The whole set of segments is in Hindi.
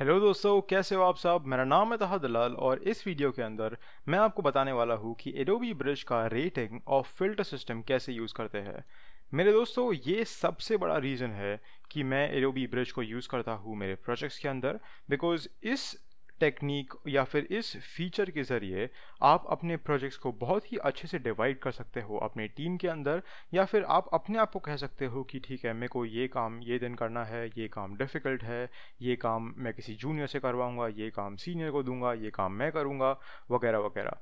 हेलो दोस्तों कैसे हो आप साहब मेरा नाम है तहा दलाल और इस वीडियो के अंदर मैं आपको बताने वाला हूँ कि एडोबी ब्रिज का रेटिंग और फिल्टर सिस्टम कैसे यूज़ करते हैं मेरे दोस्तों ये सबसे बड़ा रीज़न है कि मैं एडोबी ब्रिज को यूज़ करता हूँ मेरे प्रोजेक्ट्स के अंदर बिकॉज इस टेक्निक या फिर इस फीचर के ज़रिए आप अपने प्रोजेक्ट्स को बहुत ही अच्छे से डिवाइड कर सकते हो अपने टीम के अंदर या फिर आप अपने आप को कह सकते हो कि ठीक है मेरे को ये काम ये दिन करना है ये काम डिफ़िकल्ट है ये काम मैं किसी जूनियर से करवाऊँगा ये काम सीनियर को दूंगा ये काम मैं करूँगा वगैरह वगैरह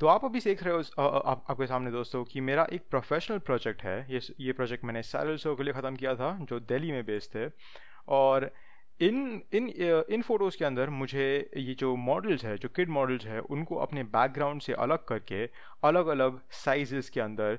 तो आप अभी देख रहे हो आप, आपके सामने दोस्तों कि मेरा एक प्रोफेशनल प्रोजेक्ट है ये ये प्रोजेक्ट मैंने सैरल शो के लिए ख़त्म किया था जो दिल्ली में बेस्ड थे और इन इन इन फ़ोटोज़ के अंदर मुझे ये जो मॉडल्स है जो किड मॉडल्स है उनको अपने बैकग्राउंड से अलग करके अलग अलग साइजेस के अंदर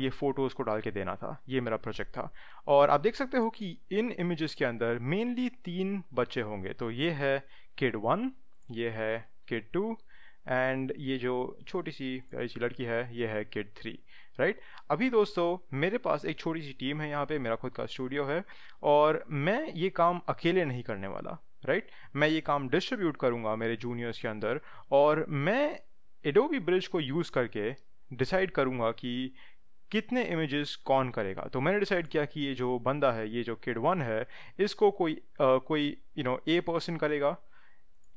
ये फ़ोटोज़ को डाल के देना था ये मेरा प्रोजेक्ट था और आप देख सकते हो कि इन इमेजेस के अंदर मेनली तीन बच्चे होंगे तो ये है किड वन ये है किड टू एंड ये जो छोटी सी प्यारी सी लड़की है ये है किड थ्री राइट अभी दोस्तों मेरे पास एक छोटी सी टीम है यहाँ पे मेरा खुद का स्टूडियो है और मैं ये काम अकेले नहीं करने वाला राइट मैं ये काम डिस्ट्रीब्यूट करूँगा मेरे जूनियर्स के अंदर और मैं एडोबी ब्रिज को यूज़ करके डिसाइड करूँगा कि कितने इमेजेस कौन करेगा तो मैंने डिसाइड किया कि ये जो बंदा है ये जो किड वन है इसको कोई आ, कोई यू नो ए पर्सन करेगा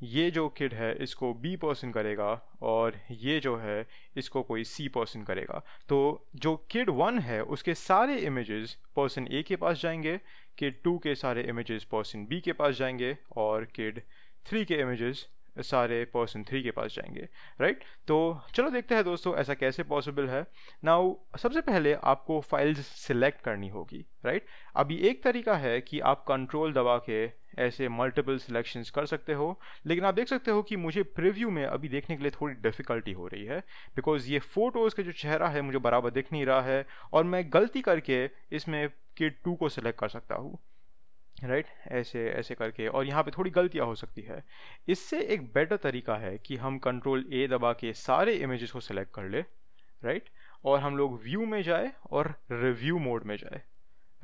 ये जो किड है इसको बी पर्सन करेगा और ये जो है इसको कोई सी पर्सन करेगा तो जो किड वन है उसके सारे इमेजेस पर्सन ए के पास जाएंगे किड टू के सारे इमेजेस पर्सन बी के पास जाएंगे और किड थ्री के इमेजेस सारे पर्सन थ्री के पास जाएंगे राइट तो चलो देखते हैं दोस्तों ऐसा कैसे पॉसिबल है नाउ सबसे पहले आपको फाइल्स सिलेक्ट करनी होगी राइट अभी एक तरीका है कि आप कंट्रोल दबा के ऐसे मल्टीपल सिलेक्शंस कर सकते हो लेकिन आप देख सकते हो कि मुझे प्रिव्यू में अभी देखने के लिए थोड़ी डिफ़िकल्टी हो रही है बिकॉज ये फ़ोटोज़ का जो चेहरा है मुझे बराबर दिख नहीं रहा है और मैं गलती करके इसमें किट टू को सिलेक्ट कर सकता हूँ राइट right? ऐसे ऐसे करके और यहाँ पे थोड़ी गलतियाँ हो सकती है इससे एक बेटर तरीका है कि हम कंट्रोल ए दबा के सारे इमेजेस को सिलेक्ट कर ले राइट right? और हम लोग व्यू में जाए और रिव्यू मोड में जाए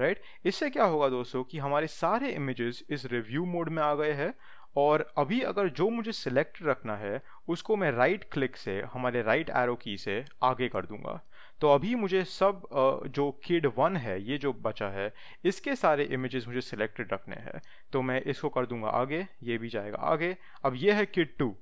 राइट right? इससे क्या होगा दोस्तों कि हमारे सारे इमेजेस इस रिव्यू मोड में आ गए हैं और अभी अगर जो मुझे सिलेक्ट रखना है उसको मैं राइट right क्लिक से हमारे राइट right एरो की से आगे कर दूंगा तो अभी मुझे सब जो किड वन है ये जो बचा है इसके सारे इमेजेस मुझे सिलेक्टेड रखने हैं तो मैं इसको कर दूंगा आगे ये भी जाएगा आगे अब ये है किड टू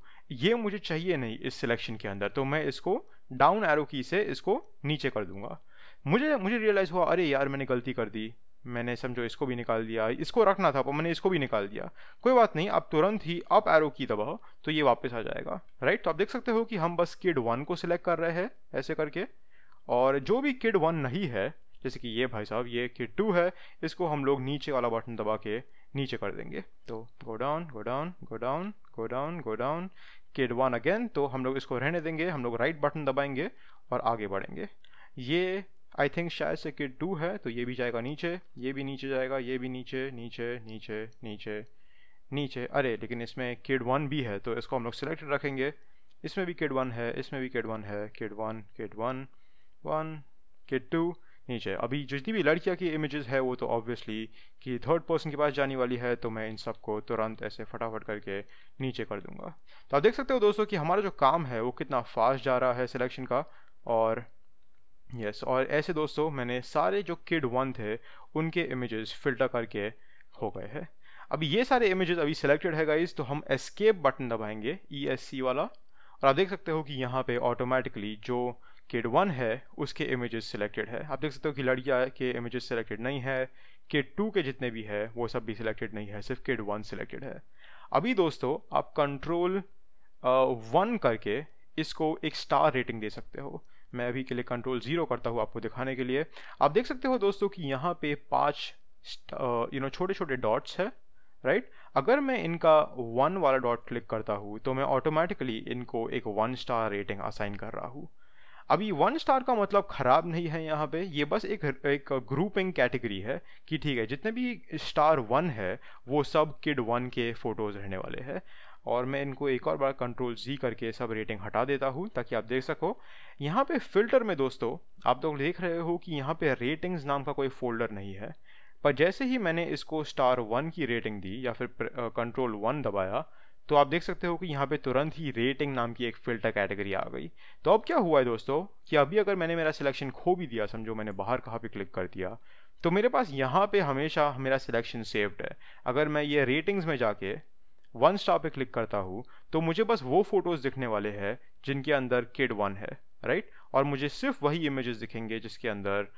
ये मुझे चाहिए नहीं इस सिलेक्शन के अंदर तो मैं इसको डाउन एरो की से इसको नीचे कर दूंगा मुझे मुझे रियलाइज़ हुआ अरे यार मैंने गलती कर दी मैंने समझो इसको भी निकाल दिया इसको रखना था पर मैंने इसको भी निकाल दिया कोई बात नहीं आप तुरंत ही अप एरो की दबाओ तो ये वापस आ जाएगा राइट तो आप देख सकते हो कि हम बस किड वन को सिलेक्ट कर रहे हैं ऐसे करके और जो भी किड वन नहीं है जैसे कि ये भाई साहब ये किड टू है इसको हम लोग नीचे वाला बटन दबा के नीचे कर देंगे तो go down go down go down go down go down kid one again तो हम लोग इसको रहने देंगे हम लोग राइट बटन दबाएंगे और आगे बढ़ेंगे ये आई थिंक शायद से किड टू है तो ये भी जाएगा नीचे ये भी नीचे जाएगा ये भी नीचे नीचे नीचे नीचे नीचे अरे लेकिन इसमें किड वन भी है तो इसको हम लोग सिलेक्टेड रखेंगे इसमें भी किड वन है इसमें भी किड वन है kid one kid one one kit two नीचे अभी जितनी भी लड़कियाँ की इमेजेस है वो तो ऑब्वियसली कि थर्ड पर्सन के पास जाने वाली है तो मैं इन सबको तुरंत ऐसे फटाफट करके नीचे कर दूंगा तो आप देख सकते हो दोस्तों कि हमारा जो काम है वो कितना फास्ट जा रहा है सिलेक्शन का और यस yes, और ऐसे दोस्तों मैंने सारे जो किड वन थे उनके इमेजेस फिल्टर करके हो गए हैं अभी ये सारे इमेजेस अभी सिलेक्टेड है गाइज तो हम एस्केप बटन दबाएंगे ई e वाला और आप देख सकते हो कि यहाँ पे ऑटोमेटिकली जो किड वन है उसके इमेजेस सिलेक्टेड है आप देख सकते हो कि लड़किया के इमेजेस सिलेक्टेड नहीं है किड टू के जितने भी है वो सब भी सिलेक्टेड नहीं है सिर्फ किड वन सिलेक्टेड है अभी दोस्तों आप कंट्रोल वन करके इसको एक स्टार रेटिंग दे सकते हो मैं अभी के लिए कंट्रोल ज़ीरो करता हूँ आपको दिखाने के लिए आप देख सकते हो दोस्तों कि यहाँ पे पांच यू नो छोटे छोटे डॉट्स है राइट right? अगर मैं इनका वन वाला डॉट क्लिक करता हूँ तो मैं ऑटोमेटिकली इनको एक वन स्टार रेटिंग असाइन कर रहा हूँ अभी वन स्टार का मतलब ख़राब नहीं है यहाँ पे ये बस एक एक ग्रुपिंग कैटेगरी है कि ठीक है जितने भी स्टार वन है वो सब किड वन के फ़ोटोज़ रहने वाले हैं और मैं इनको एक और बार कंट्रोल जी करके सब रेटिंग हटा देता हूँ ताकि आप देख सको यहाँ पे फ़िल्टर में दोस्तों आप लोग तो देख रहे हो कि यहाँ पे रेटिंग्स नाम का कोई फोल्डर नहीं है पर जैसे ही मैंने इसको स्टार वन की रेटिंग दी या फिर कंट्रोल वन दबाया तो आप देख सकते हो कि यहाँ पे तुरंत ही रेटिंग नाम की एक फिल्टर कैटेगरी आ गई तो अब क्या हुआ है दोस्तों कि अभी अगर मैंने मेरा सिलेक्शन खो भी दिया समझो मैंने बाहर कहाँ पे क्लिक कर दिया तो मेरे पास यहाँ पे हमेशा मेरा सिलेक्शन सेव्ड है अगर मैं ये रेटिंग्स में जाके वन स्टार पे क्लिक करता हूँ तो मुझे बस वो फोटोज़ दिखने वाले हैं जिनके अंदर किड वन है राइट और मुझे सिर्फ वही इमेजेस दिखेंगे जिसके अंदर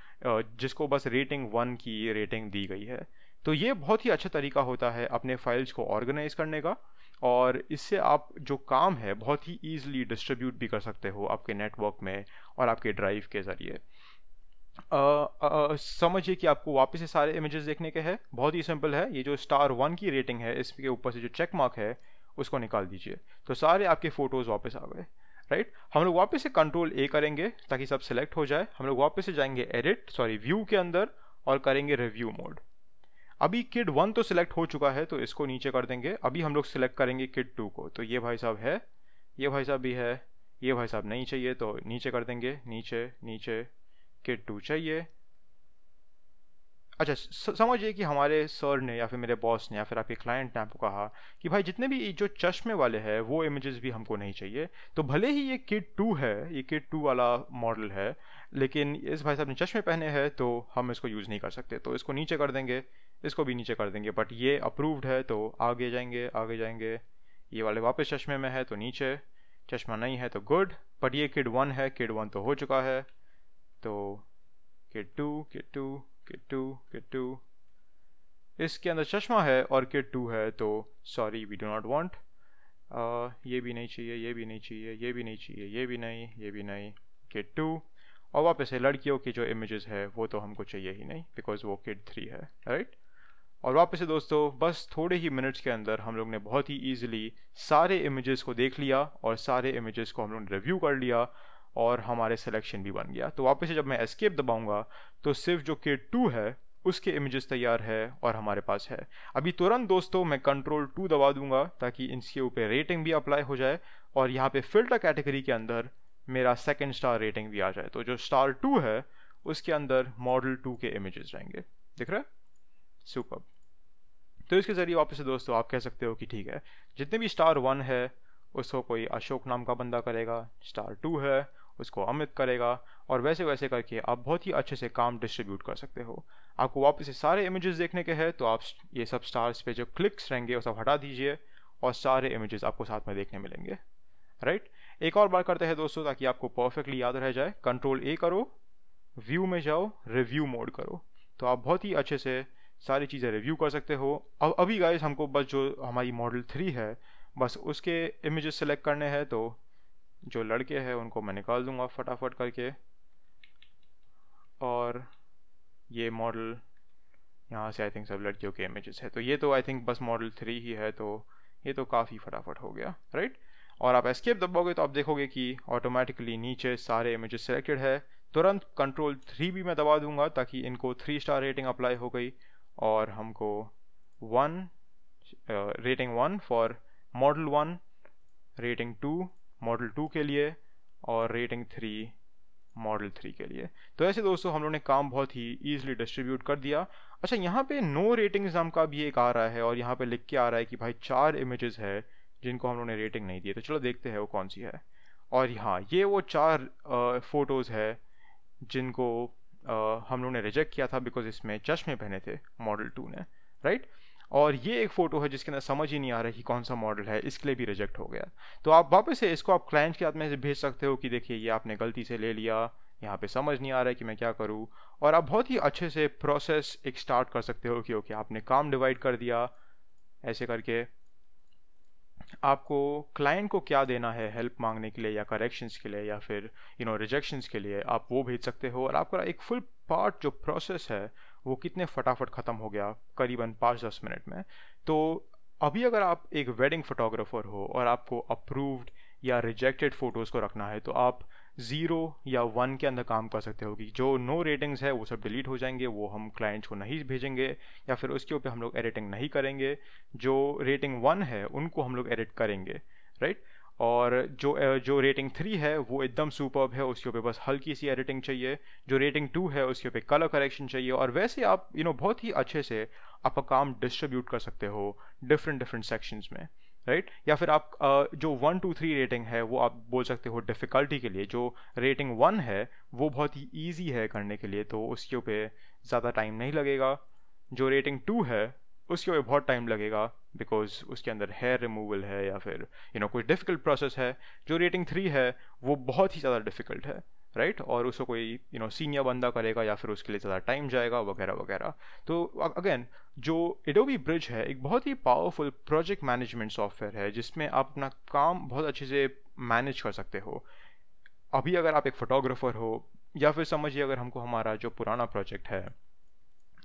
जिसको बस रेटिंग वन की रेटिंग दी गई है तो ये बहुत ही अच्छा तरीका होता है अपने फाइल्स को ऑर्गेनाइज करने का और इससे आप जो काम है बहुत ही ईजिली डिस्ट्रीब्यूट भी कर सकते हो आपके नेटवर्क में और आपके ड्राइव के ज़रिए समझिए कि आपको वापस से सारे इमेजेस देखने के हैं बहुत ही सिंपल है ये जो स्टार वन की रेटिंग है इसके ऊपर से जो चेक मार्क है उसको निकाल दीजिए तो सारे आपके फ़ोटोज़ वापस आ गए राइट हम लोग वापस से कंट्रोल ए करेंगे ताकि सब सिलेक्ट हो जाए हम लोग वापस से जाएंगे एडिट सॉरी व्यू के अंदर और करेंगे रिव्यू मोड अभी किड वन तो सिलेक्ट हो चुका है तो इसको नीचे कर देंगे अभी हम लोग सिलेक्ट करेंगे किड टू को तो ये भाई साहब है ये भाई साहब भी है ये भाई साहब नहीं चाहिए तो नीचे कर देंगे नीचे नीचे किड टू चाहिए अच्छा समझिए कि हमारे सर ने या फिर मेरे बॉस ने या फिर आपके क्लाइंट ने आपको कहा कि भाई जितने भी जो चश्मे वाले हैं वो इमेजेस भी हमको नहीं चाहिए तो भले ही ये किट टू है ये किट टू वाला मॉडल है लेकिन इस भाई साहब ने चश्मे पहने हैं तो हम इसको यूज़ नहीं कर सकते तो इसको नीचे कर देंगे इसको भी नीचे कर देंगे बट ये अप्रूव्ड है तो आगे जाएंगे आगे जाएंगे ये वाले वापस चश्मे में है तो नीचे चश्मा नहीं है तो गुड बट ये किड वन है किड वन तो हो चुका है तो kid two kid two kid two kid two इसके अंदर चश्मा है और किड टू है तो sorry we do not want ये भी नहीं चाहिए ये भी नहीं चाहिए ये भी नहीं चाहिए ये भी नहीं ये भी नहीं किड टू और वापस है लड़कियों की जो इमेजेस है वो तो हमको चाहिए ही नहीं बिकॉज वो किड थ्री है राइट right? और वापस से दोस्तों बस थोड़े ही मिनट्स के अंदर हम लोग ने बहुत ही ईजिली सारे इमेजेस को देख लिया और सारे इमेजेस को हम लोग ने रिव्यू कर लिया और हमारे सिलेक्शन भी बन गया तो वापस से जब मैं एस्केप दबाऊंगा तो सिर्फ जो के टू है उसके इमेजेस तैयार है और हमारे पास है अभी तुरंत दोस्तों मैं कंट्रोल टू दबा दूंगा ताकि इसके ऊपर रेटिंग भी अप्लाई हो जाए और यहाँ पे फिल्टर कैटेगरी के अंदर मेरा सेकेंड स्टार रेटिंग भी आ जाए तो जो स्टार टू है उसके अंदर मॉडल टू के इमेजेस रहेंगे दिख रहा है सुपर तो इसके ज़रिए वापस से दोस्तों आप कह सकते हो कि ठीक है जितने भी स्टार वन है उसको कोई अशोक नाम का बंदा करेगा स्टार टू है उसको अमित करेगा और वैसे वैसे करके आप बहुत ही अच्छे से काम डिस्ट्रीब्यूट कर सकते हो आपको वापस से सारे इमेजेस देखने के हैं तो आप ये सब स्टार्स पे जो क्लिक्स रहेंगे वो सब हटा दीजिए और सारे इमेजेस आपको साथ में देखने मिलेंगे राइट एक और बार करते हैं दोस्तों ताकि आपको परफेक्टली याद रह जाए कंट्रोल ए करो व्यू में जाओ रिव्यू मोड करो तो आप बहुत ही अच्छे से सारी चीज़ें रिव्यू कर सकते हो अब अभी गाइस हमको बस जो हमारी मॉडल थ्री है बस उसके इमेजेस सेलेक्ट करने हैं तो जो लड़के हैं उनको मैं निकाल दूंगा फटाफट करके और ये मॉडल यहाँ से आई थिंक सब लड़कियों के इमेजेस है तो ये तो आई थिंक बस मॉडल थ्री ही है तो ये तो काफ़ी फटाफट हो गया राइट और आप एस्केप दबाओगे तो आप देखोगे कि ऑटोमेटिकली नीचे सारे इमेजेस सेलेक्टेड है तुरंत कंट्रोल थ्री भी मैं दबा दूंगा ताकि इनको थ्री स्टार रेटिंग अप्लाई हो गई और हमको one rating one for model one rating two model two के लिए और रेटिंग थ्री मॉडल थ्री के लिए तो ऐसे दोस्तों हम लोगों ने काम बहुत ही ईजिली डिस्ट्रीब्यूट कर दिया अच्छा यहाँ पे नो रेटिंग एग्जाम का भी एक आ रहा है और यहाँ पे लिख के आ रहा है कि भाई चार इमेजेस है जिनको हम लोगों ने रेटिंग नहीं दी तो चलो देखते हैं वो कौन सी है और यहाँ ये वो चार फोटोज़ uh, है जिनको हम लोगों ने रिजेक्ट किया था बिकॉज इसमें चश्मे पहने थे मॉडल टू ने राइट और ये एक फ़ोटो है जिसके अंदर समझ ही नहीं आ रहा कि कौन सा मॉडल है इसके लिए भी रिजेक्ट हो गया तो आप वापस से इसको आप क्लाइंट के हाथ में भेज सकते हो कि देखिए ये आपने गलती से ले लिया यहाँ पे समझ नहीं आ रहा है कि मैं क्या करूँ और आप बहुत ही अच्छे से प्रोसेस एक स्टार्ट कर सकते हो कि ओके आपने काम डिवाइड कर दिया ऐसे करके आपको क्लाइंट को क्या देना है हेल्प मांगने के लिए या करेक्शंस के लिए या फिर यू नो रिजेक्शंस के लिए आप वो भेज सकते हो और आपका एक फुल पार्ट जो प्रोसेस है वो कितने फटाफट ख़त्म हो गया करीबन पाँच दस मिनट में तो अभी अगर आप एक वेडिंग फोटोग्राफर हो और आपको अप्रूव्ड या रिजेक्टेड फ़ोटोज़ को रखना है तो आप ज़ीरो या वन के अंदर काम कर सकते होगी जो नो रेटिंग्स है वो सब डिलीट हो जाएंगे वो हम क्लाइंट्स को नहीं भेजेंगे या फिर उसके ऊपर हम लोग एडिटिंग नहीं करेंगे जो रेटिंग वन है उनको हम लोग एडिट करेंगे राइट और जो जो रेटिंग थ्री है वो एकदम सुपर है उसके ऊपर बस हल्की सी एडिटिंग चाहिए जो रेटिंग टू है उसके ऊपर कलर करेक्शन चाहिए और वैसे आप यू you नो know, बहुत ही अच्छे से आपका काम डिस्ट्रीब्यूट कर सकते हो डिफरेंट डिफरेंट सेक्शंस में राइट right? या फिर आप जो वन टू थ्री रेटिंग है वो आप बोल सकते हो डिफ़िकल्टी के लिए जो रेटिंग वन है वो बहुत ही ईजी है करने के लिए तो उसके ऊपर ज़्यादा टाइम नहीं लगेगा जो रेटिंग टू है उसके ऊपर बहुत टाइम लगेगा बिकॉज उसके अंदर हेयर रिमूवल है या फिर यू you नो know, कोई डिफ़िकल्ट प्रोसेस है जो रेटिंग थ्री है वो बहुत ही ज़्यादा डिफ़िकल्ट है राइट right? और उसको कोई यू नो सीनियर बंदा करेगा या फिर उसके लिए ज़्यादा टाइम जाएगा वगैरह वगैरह तो अगेन जो एडोबी ब्रिज है एक बहुत ही पावरफुल प्रोजेक्ट मैनेजमेंट सॉफ्टवेयर है जिसमें आप अपना काम बहुत अच्छे से मैनेज कर सकते हो अभी अगर आप एक फोटोग्राफर हो या फिर समझिए अगर हमको हमारा जो पुराना प्रोजेक्ट है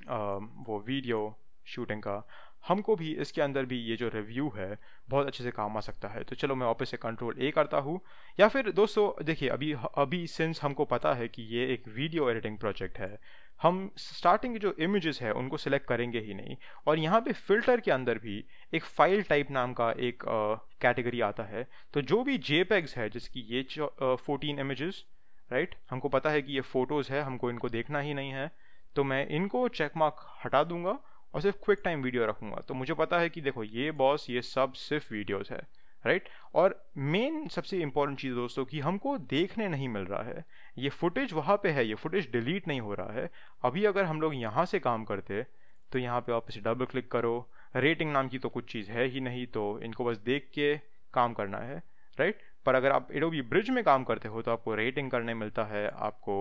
वो वीडियो शूटिंग का हमको भी इसके अंदर भी ये जो रिव्यू है बहुत अच्छे से काम आ सकता है तो चलो मैं वापस से कंट्रोल ए करता हूँ या फिर दोस्तों देखिए अभी अभी सिंस हमको पता है कि ये एक वीडियो एडिटिंग प्रोजेक्ट है हम स्टार्टिंग के जो इमेजेस है उनको सिलेक्ट करेंगे ही नहीं और यहाँ पे फिल्टर के अंदर भी एक फाइल टाइप नाम का एक कैटेगरी आता है तो जो भी जे है जिसकी ये फोर्टीन इमेजेस राइट हमको पता है कि ये फ़ोटोज़ है हमको इनको देखना ही नहीं है तो मैं इनको चेकमार्क हटा दूंगा और सिर्फ क्विक टाइम वीडियो रखूंगा तो मुझे पता है कि देखो ये बॉस ये सब सिर्फ वीडियोज़ है राइट और मेन सबसे इम्पॉर्टेंट चीज़ दोस्तों कि हमको देखने नहीं मिल रहा है ये फुटेज वहाँ पे है ये फुटेज डिलीट नहीं हो रहा है अभी अगर हम लोग यहाँ से काम करते तो यहाँ पे वापस डबल क्लिक करो रेटिंग नाम की तो कुछ चीज़ है ही नहीं तो इनको बस देख के काम करना है राइट पर अगर आप एडोबी ब्रिज में काम करते हो तो आपको रेटिंग करने मिलता है आपको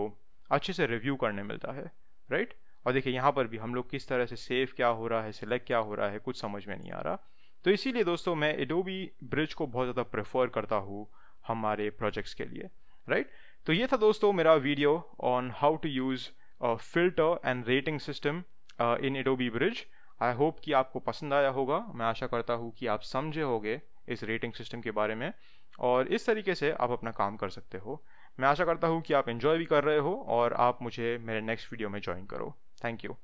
अच्छे से रिव्यू करने मिलता है राइट और देखिए यहाँ पर भी हम लोग किस तरह से सेव क्या हो रहा है सिलेक्ट क्या हो रहा है कुछ समझ में नहीं आ रहा तो इसीलिए दोस्तों मैं एडोबी ब्रिज को बहुत ज़्यादा प्रेफर करता हूँ हमारे प्रोजेक्ट्स के लिए राइट तो ये था दोस्तों मेरा video on how to use filter and rating system in Adobe Bridge I hope कि आपको पसंद आया होगा मैं आशा करता हूँ कि आप समझे होंगे इस रेटिंग सिस्टम के बारे में और इस तरीके से आप अपना काम कर सकते हो मैं आशा करता हूँ कि आप इन्जॉय भी कर रहे हो और आप मुझे मेरे नेक्स्ट वीडियो में ज्वाइन करो Thank you.